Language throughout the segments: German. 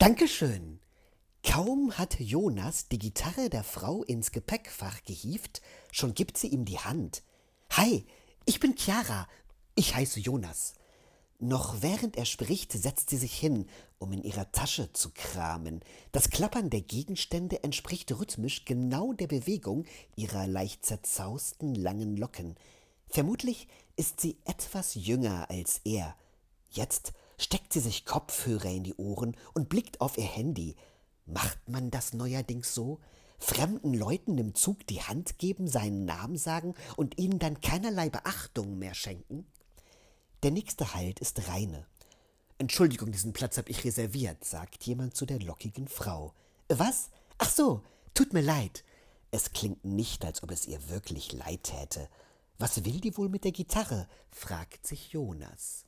Dankeschön. Kaum hat Jonas die Gitarre der Frau ins Gepäckfach gehieft, schon gibt sie ihm die Hand. Hi, ich bin Chiara. Ich heiße Jonas. Noch während er spricht, setzt sie sich hin, um in ihrer Tasche zu kramen. Das Klappern der Gegenstände entspricht rhythmisch genau der Bewegung ihrer leicht zerzausten langen Locken. Vermutlich ist sie etwas jünger als er. Jetzt steckt sie sich Kopfhörer in die Ohren und blickt auf ihr Handy. Macht man das neuerdings so? Fremden Leuten im Zug die Hand geben, seinen Namen sagen und ihnen dann keinerlei Beachtung mehr schenken? Der nächste Halt ist Reine. Entschuldigung, diesen Platz habe ich reserviert, sagt jemand zu der lockigen Frau. Was? Ach so, tut mir leid. Es klingt nicht, als ob es ihr wirklich leid täte. Was will die wohl mit der Gitarre? fragt sich Jonas.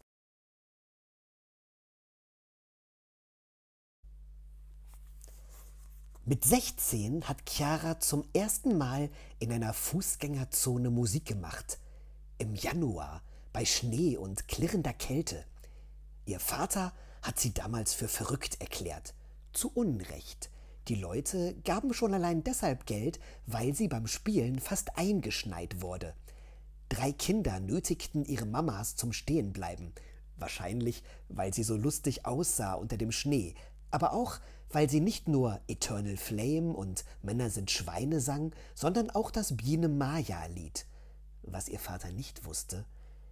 Mit 16 hat Chiara zum ersten Mal in einer Fußgängerzone Musik gemacht. Im Januar, bei Schnee und klirrender Kälte. Ihr Vater hat sie damals für verrückt erklärt. Zu Unrecht. Die Leute gaben schon allein deshalb Geld, weil sie beim Spielen fast eingeschneit wurde. Drei Kinder nötigten ihre Mamas zum Stehenbleiben. Wahrscheinlich, weil sie so lustig aussah unter dem Schnee, aber auch, weil sie nicht nur Eternal Flame und Männer sind Schweine sang, sondern auch das Biene Maya-Lied. Was ihr Vater nicht wusste,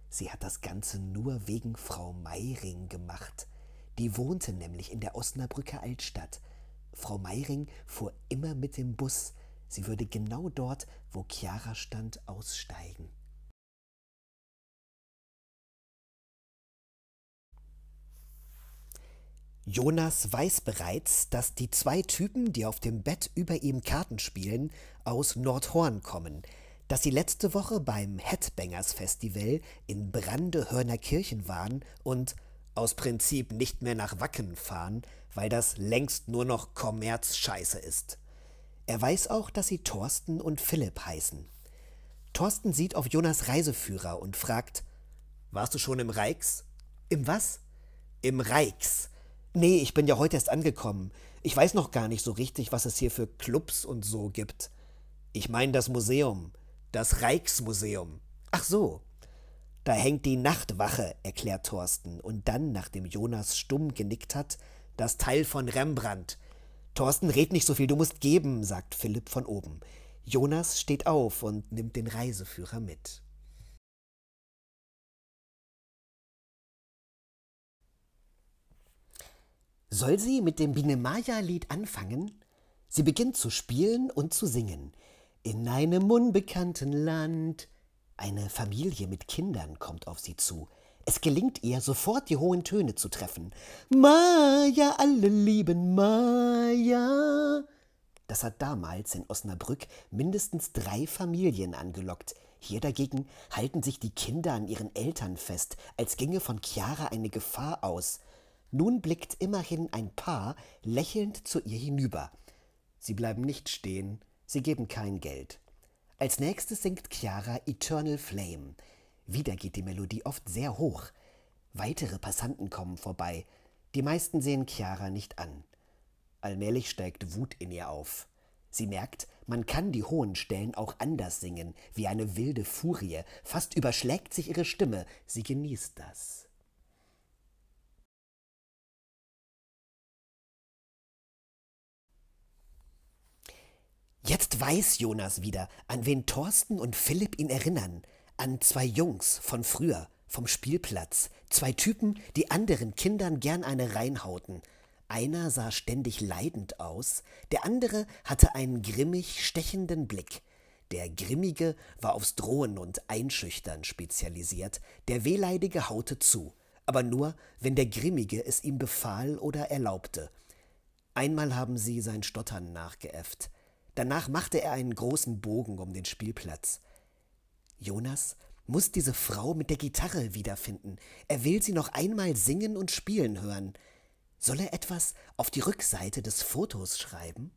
sie hat das Ganze nur wegen Frau Meiring gemacht. Die wohnte nämlich in der Osnabrücker Altstadt. Frau Meiring fuhr immer mit dem Bus. Sie würde genau dort, wo Chiara stand, aussteigen. Jonas weiß bereits, dass die zwei Typen, die auf dem Bett über ihm Karten spielen, aus Nordhorn kommen, dass sie letzte Woche beim Headbangers Festival in Brandehörner Kirchen waren und aus Prinzip nicht mehr nach Wacken fahren, weil das längst nur noch Kommerzscheiße ist. Er weiß auch, dass sie Thorsten und Philipp heißen. Thorsten sieht auf Jonas Reiseführer und fragt: Warst du schon im Reichs? Im was? Im Reichs Nee, ich bin ja heute erst angekommen. Ich weiß noch gar nicht so richtig, was es hier für Clubs und so gibt. Ich meine das Museum. Das Reichsmuseum. Ach so. Da hängt die Nachtwache, erklärt Thorsten, und dann, nachdem Jonas stumm genickt hat, das Teil von Rembrandt. Thorsten, red nicht so viel, du musst geben, sagt Philipp von oben. Jonas steht auf und nimmt den Reiseführer mit. soll sie mit dem Binemaya-Lied anfangen? Sie beginnt zu spielen und zu singen. In einem unbekannten Land. Eine Familie mit Kindern kommt auf sie zu. Es gelingt ihr, sofort die hohen Töne zu treffen. Maya, alle lieben Maya. Das hat damals in Osnabrück mindestens drei Familien angelockt. Hier dagegen halten sich die Kinder an ihren Eltern fest, als ginge von Chiara eine Gefahr aus. Nun blickt immerhin ein Paar lächelnd zu ihr hinüber. Sie bleiben nicht stehen, sie geben kein Geld. Als nächstes singt Chiara Eternal Flame. Wieder geht die Melodie oft sehr hoch. Weitere Passanten kommen vorbei. Die meisten sehen Chiara nicht an. Allmählich steigt Wut in ihr auf. Sie merkt, man kann die hohen Stellen auch anders singen, wie eine wilde Furie. Fast überschlägt sich ihre Stimme. Sie genießt das. Jetzt weiß Jonas wieder, an wen Thorsten und Philipp ihn erinnern. An zwei Jungs von früher, vom Spielplatz. Zwei Typen, die anderen Kindern gern eine reinhauten. Einer sah ständig leidend aus, der andere hatte einen grimmig stechenden Blick. Der Grimmige war aufs Drohen und Einschüchtern spezialisiert, der Wehleidige haute zu, aber nur, wenn der Grimmige es ihm befahl oder erlaubte. Einmal haben sie sein Stottern nachgeäfft. Danach machte er einen großen Bogen um den Spielplatz. Jonas muss diese Frau mit der Gitarre wiederfinden. Er will sie noch einmal singen und spielen hören. Soll er etwas auf die Rückseite des Fotos schreiben?